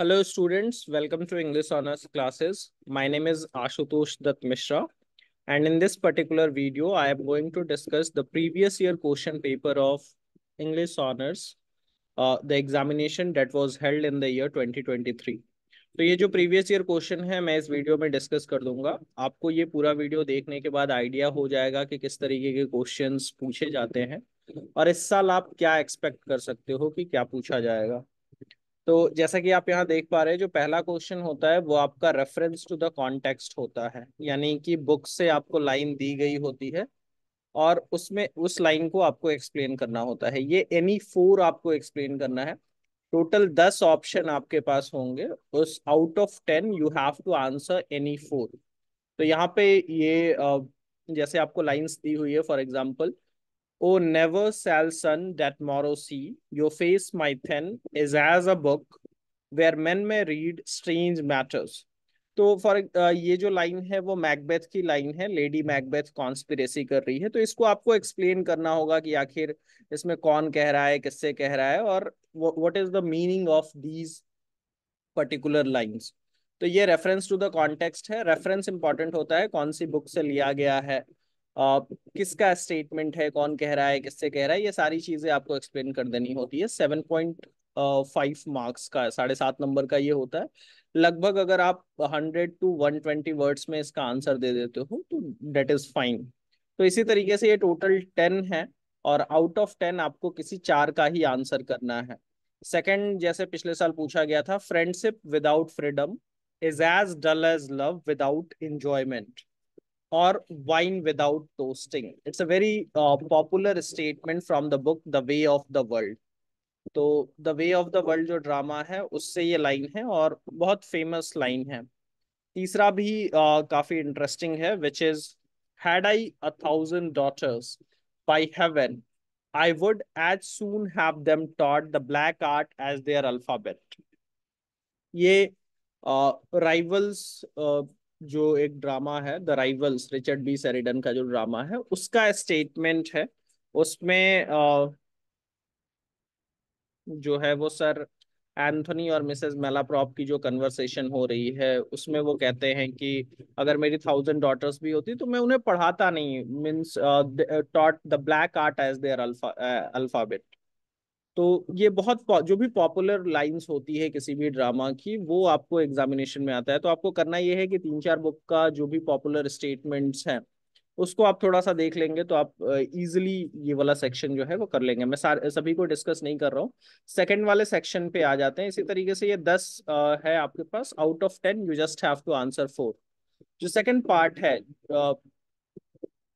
Hello students, welcome to English Honors classes. My name is Ashutosh Dutt Mishra and in this particular video I am going to discuss the previous year question paper of English Honors, uh, the examination that was held in the year 2023. तो ये जो previous year question है मैं इस video में discuss कर दूंगा आपको ये पूरा वीडियो देखने के बाद आइडिया हो जाएगा कि किस तरीके के क्वेश्चंस पूछे जाते हैं और इस साल आप क्या एक्सपेक्ट कर सकते हो कि क्या पूछा जाएगा तो जैसा कि आप यहाँ देख पा रहे हैं जो पहला क्वेश्चन होता है वो आपका रेफरेंस टू द कॉन्टेक्स्ट होता है यानी कि बुक से आपको लाइन दी गई होती है और उसमें उस लाइन को आपको एक्सप्लेन करना होता है ये एनी फोर आपको एक्सप्लेन करना है टोटल दस ऑप्शन आपके पास होंगे उस out of ten you have to answer any four तो यहाँ पे ये जैसे आपको लाइन्स दी हुई है for example O oh, never shall sun that morrow see, your face, my then, is as a book where men may read strange matters. तो फॉर uh, ये जो लाइन है वो मैकबेथ की लाइन है लेडी मैकबेथ कॉन्स्पिरेसी कर रही है तो इसको आपको एक्सप्लेन करना होगा कि आखिर इसमें कौन कह रहा है किससे कह रहा है और what is the meaning of these particular lines तो ये रेफरेंस टू द कॉन्टेक्स्ट है रेफरेंस इंपॉर्टेंट होता है कौन सी बुक से लिया गया है किसका स्टेटमेंट है कौन कह रहा है किससे कह रहा है ये सारी चीजें आपको एक्सप्लेन कर देनी होती है सेवन पॉइंट फाइव मार्क्स का साढ़े सात नंबर का ये होता है लगभग अगर आप hundred to one twenty words में इसका आंसर दे देते हो तो डेट इज फाइन तो इसी तरीके से ये टोटल टेन है और आउट ऑफ टेन आपको किसी चार का ही आंसर करना है सेकेंड जैसे पिछले साल पूछा गया था friendship without freedom is as dull as love without enjoyment or wine without toasting. It's a very uh, popular statement from the book The Way of the World. तो the way of the world जो drama है उससे ये line है और बहुत famous line है तीसरा भी आ, uh, काफी इंटरेस्टिंग है which is had I a thousand daughters by heaven I would as soon have them taught the black art as their alphabet ये आ, राइवल्स आ, जो एक ड्रामा है the rivals Richard B Sheridan का जो ड्रामा है उसका स्टेटमेंट है उसमें जो है वो सर एंथोनी और मिसेस मेलाप्रॉप की जो कन्वर्सेशन हो रही है उसमें वो कहते हैं कि अगर मेरी थाउजेंड डॉटर्स भी होती तो मैं उन्हें पढ़ाता नहीं means taught the black art as their alpha alphabet तो ये बहुत जो भी पॉपुलर लाइंस होती है किसी भी ड्रामा की वो आपको एग्जामिनेशन में आता है तो आपको करना ये है कि तीन चार बुक का जो भी पॉपुलर स्टेटमेंट्स हैं उसको आप थोड़ा सा देख लेंगे तो आप इजिली ये वाला सेक्शन जो है वो कर लेंगे मैं सभी को डिस्कस नहीं कर रहा हूँ सेकेंड वाले सेक्शन पे आ जाते हैं इसी तरीके से ये दस है आपके पास out of ten you just have to answer four जो सेकंड पार्ट है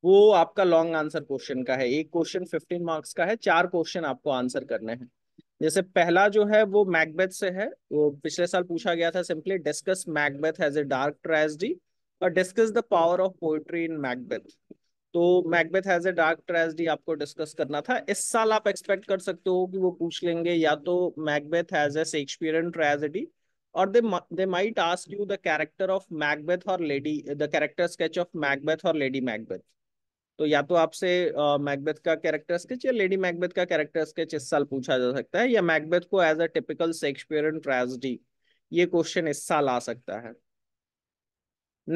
वो आपका लॉन्ग आंसर क्वेश्चन का है एक क्वेश्चन फिफ्टीन मार्क्स का है चार क्वेश्चन आपको आंसर करने हैं जैसे पहला जो है वो मैकबेथ से है वो पिछले साल पूछा गया था simply discuss Macbeth has a dark tragedy और discuss the power of poetry in Macbeth तो Macbeth has a dark tragedy आपको डिस्कस करना था इस साल आप एक्सपेक्ट कर सकते हो कि वो पूछ लेंगे या तो Macbeth has a Shakespearean tragedy और they they might ask you the character of Macbeth और lady the character sketch of Macbeth और लेडी मैकबेथ तो या तो आपसे मैकबेथ का कैरेक्टर स्केच या लेडी मैकबेथ का कैरेक्टर स्केच इस साल पूछा जा सकता है या मैकबेथ को as a typical Shakespearean tragedy ये क्वेश्चन इस साल आ सकता है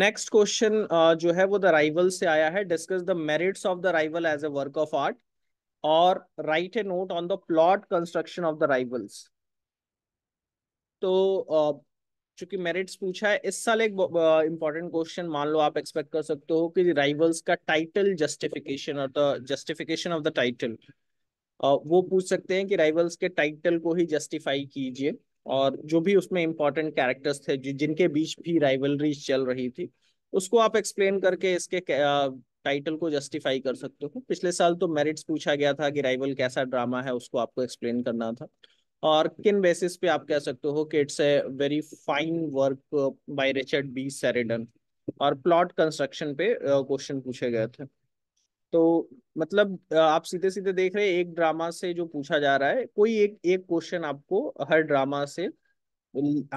नेक्स्ट क्वेश्चन जो है वो द राइवल से आया है discuss the merits of the rival as a work of art और write a note on the plot construction of the rivals तो चूंकि मेरिट्स पूछा है इस साल एक इंपॉर्टेंट क्वेश्चन मान लो आप एक्सपेक्ट कर सकते हो कि राइवल्स का टाइटल जस्टिफिकेशन और जस्टिफिकेशन ऑफ द टाइटल वो पूछ सकते हैं कि राइवल्स के टाइटल को ही जस्टिफाई कीजिए और जो भी उसमें इम्पोर्टेंट कैरेक्टर्स थे जिनके बीच भी राइवलरीज चल रही थी उसको आप एक्सप्लेन करके इसके टाइटल को जस्टिफाई कर सकते हो पिछले साल तो मेरिट्स पूछा गया था कि राइवल कैसा ड्रामा है उसको आपको एक्सप्लेन करना था और किन बेसिस पे आप कह सकते हो कि it's a very fine work by Richard B Sheridan और प्लॉट कंस्ट्रक्शन पे क्वेश्चन uh, पूछे गए थे तो मतलब uh, आप सीधे सीधे देख रहे हैं एक ड्रामा से जो पूछा जा रहा है कोई एक एक क्वेश्चन आपको हर ड्रामा से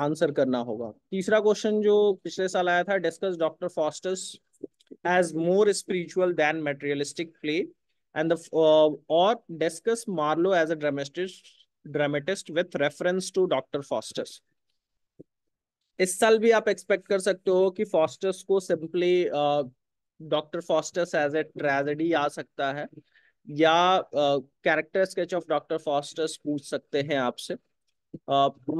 आंसर करना होगा तीसरा क्वेश्चन जो पिछले साल आया था discuss doctor Faustus as more spiritual than materialistic play and और discuss Marlowe as a dramatist dramatist with reference to doctor Faustus इस साल भी आप एक्सपेक्ट कर सकते हो कि फॉस्टर्स को simply doctor Faustus as a tragedy आ सकता है या character sketch of doctor Faustus पूछ सकते हैं आपसे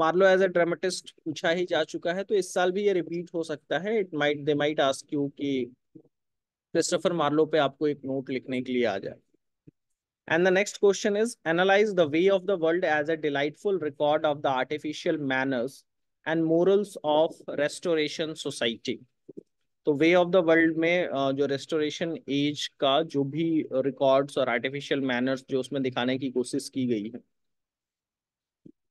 मार्लो एज ए ड्रामेटिस्ट पूछा ही जा चुका है तो इस साल भी ये रिपीट हो सकता है it might they might ask you कि क्रिस्टोफर मार्लो पे आपको एक नोट लिखने के लिए आ जाए And the next question is analyze the way of the world as a delightful record of the artificial manners and morals of restoration society. तो वे of the world में जो रेस्टोरेशन एज का जो भी रिकॉर्ड्स और आर्टिफिशियल मैनर्स जो उसमें दिखाने की कोशिश की गई है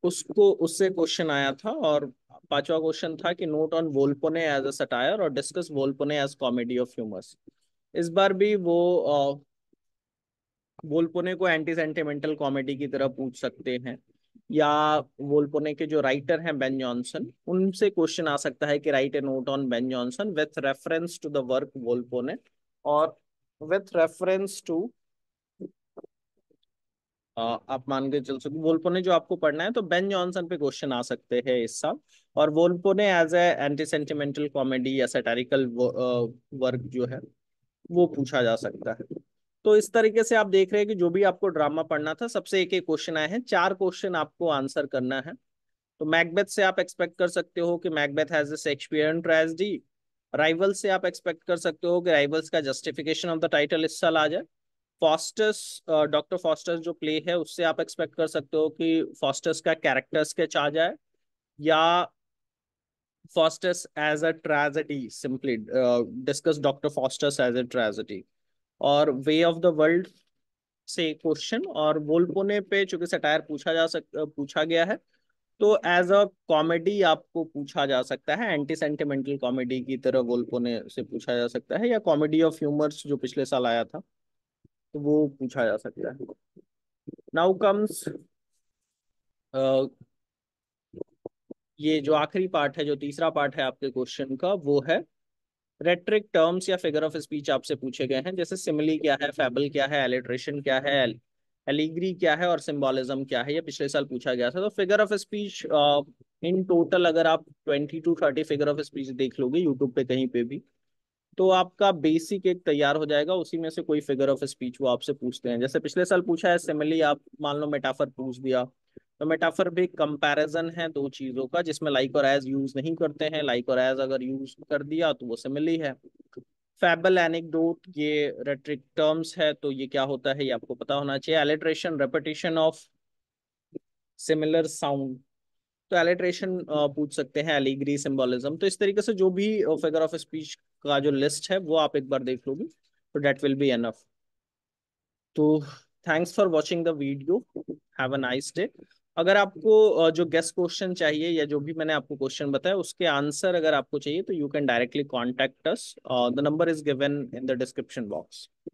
उसको उससे क्वेश्चन आया था और पांचवा क्वेश्चन था कि note on Volpone as a satire और discuss Volpone as comedy of humours इस बार भी वो बोलपोने को एंटी सेंटिमेंटल कॉमेडी की तरह पूछ सकते हैं या वोलपोने के जो राइटर हैं बेन जॉनसन उनसे क्वेश्चन आ सकता है कि write a note on Ben Jonson with reference to the work Volpone और विथ रेफरेंस टू आप मान के चल सकते वोल्पोने जो आपको पढ़ना है तो बेन जॉनसन पे क्वेश्चन आ सकते हैं इस साल और Volpone as a anti sentimental comedy या सेटारिकल वर्क जो है वो पूछा जा सकता है तो इस तरीके से आप देख रहे हैं कि जो भी आपको ड्रामा पढ़ना था सबसे एक एक क्वेश्चन आए हैं चार क्वेश्चन आपको आंसर करना है तो मैकबेथ से आप एक्सपेक्ट कर सकते हो कि Macbeth has Shakespearean tragedy rivals से आप एक्सपेक्ट कर सकते हो कि राइवल्स का जस्टिफिकेशन ऑफ द टाइटल इस साल आ जाए फॉस्टस डॉक्टर फॉस्टस जो प्ले है उससे आप एक्सपेक्ट कर सकते हो कि फॉस्टस का कैरेक्टर स्केच आ जाए या Faustus as a tragedy simply discuss doctor Faustus as a tragedy और वे ऑफ द वर्ल्ड से क्वेश्चन और वोलपोने पे चूंकि सटायर पूछा जा सक पूछा गया है तो एज अ कॉमेडी आपको पूछा जा सकता है एंटी सेंटिमेंटल कॉमेडी की तरह वोलपोने से पूछा जा सकता है या कॉमेडी ऑफ ह्यूमर्स जो पिछले साल आया था तो वो पूछा जा सकता है नाउ कम्स ये जो आखिरी पार्ट है जो तीसरा पार्ट है आपके क्वेश्चन का वो है रेट्रिक टर्म्स या फिगर ऑफ स्पीच आपसे पूछे गए हैं जैसे सिमिली क्या है फैबल क्या है एलिट्रेशन क्या है एलिग्री क्या है और सिम्बोलिज्म क्या है ये पिछले साल पूछा गया था तो figure of speech in total अगर आप twenty to thirty figure of speech देख लोगे यूट्यूब पे कहीं पे भी तो आपका बेसिक एक तैयार हो जाएगा उसी में से कोई फिगर ऑफ स्पीच वो आपसे पूछते हैं जैसे पिछले साल पूछा है सिमिली आप मान लो मेटाफर पूछ दिया तो मेटाफर भी कंपैरिजन है दो चीजों का जिसमें लाइक और एज यूज नहीं करते हैं लाइक और एज अगर यूज कर दिया तो वो सिमिली है फैबल एनेक्डोट ये रेट्रिक टर्म्स है तो ये क्या होता है ये आपको पता होना चाहिए alliteration repetition of similar sound तो एलिट्रेशन पूछ सकते हैं एलिग्री सिम्बोलिज्म तो इस तरीके से जो भी फिगर ऑफ स्पीच का जो लिस्ट है वो आप एक बार देख लोगे तो डेट विल बी एनफ तो thanks for watching the video have a nice day अगर आपको जो गेस्ट क्वेश्चन चाहिए या जो भी मैंने आपको क्वेश्चन बताया उसके आंसर अगर आपको चाहिए तो you can directly contact us the number is given in the description box